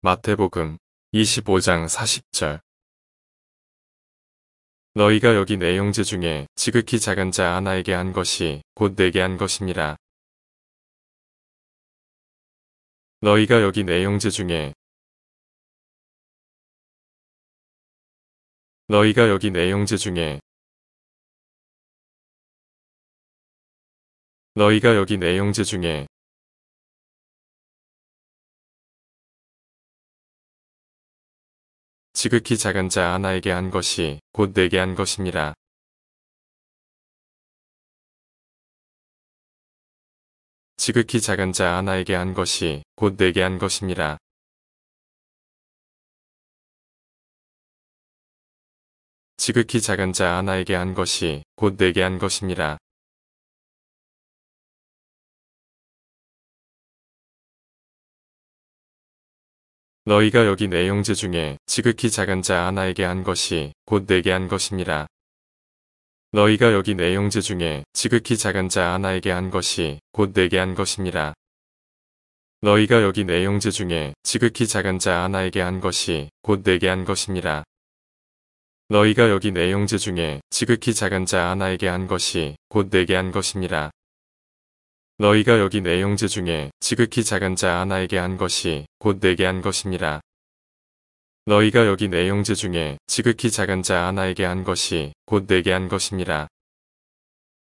마태복음 25장 40절 너희가 여기 내 형제 중에 지극히 작은 자 하나에게 한 것이 곧 내게 한 것이니라. 너희가 여기 내 형제 중에 너희가 여기 내 형제 중에 너희가 여기 내 형제 중에 지극히 작은 자 하나에게 한 것이 곧 내게 한것입니다 지극히 작은 자 하나에게 한 것이 곧 내게 한 것이니라. 지극히 작은 자 하나에게 한 것이 곧 내게 한 것이니라. 너희가 여기 내 형제 중에 지극히 작은 자 하나에게 한 것이 곧 내게 한것입니다 너희가 여기 내 형제 중에 지극히 작은 자 하나에게 한 것이 곧 내게 한 것이니라. 너희가 여기 내 형제 중에 지극히 작은 자 하나에게 한 것이 곧 내게 한 것이니라. 너희가 여기 내 형제 중에 지극히 작은 자 하나에게 한 것이 곧 내게 한 것이니라. 너희가 여기 내 형제 중에 지극히 작은 자 하나에게 한 것이 곧 내게 한 것입니다. 너희가 여기 내 형제 중에 지극히 작은 자 하나에게 한 것이 곧 내게 한 것입니다.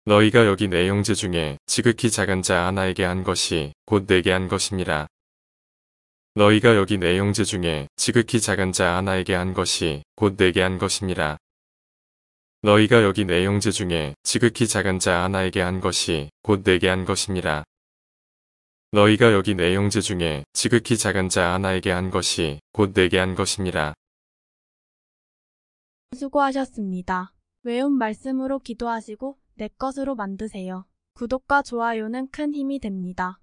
너희가 여기 내 형제 중에 지극히 작은 자 하나에게 한 것이 곧 내게 한 것입니다. 너희가 여기 내 형제 중에 지극히 작은 자 하나에게 한 것이 곧 내게 한 것입니다. 너희가 여기 내 형제 중에 지극히 작은 자 하나에게 한 것이 곧 내게 한것입니라 너희가 여기 내 형제 중에 지극히 작은 자 하나에게 한 것이 곧 내게 한 것이니라. 수고하셨습니다. 외운 말씀으로 기도하시고 내 것으로 만드세요. 구독과 좋아요는 큰 힘이 됩니다.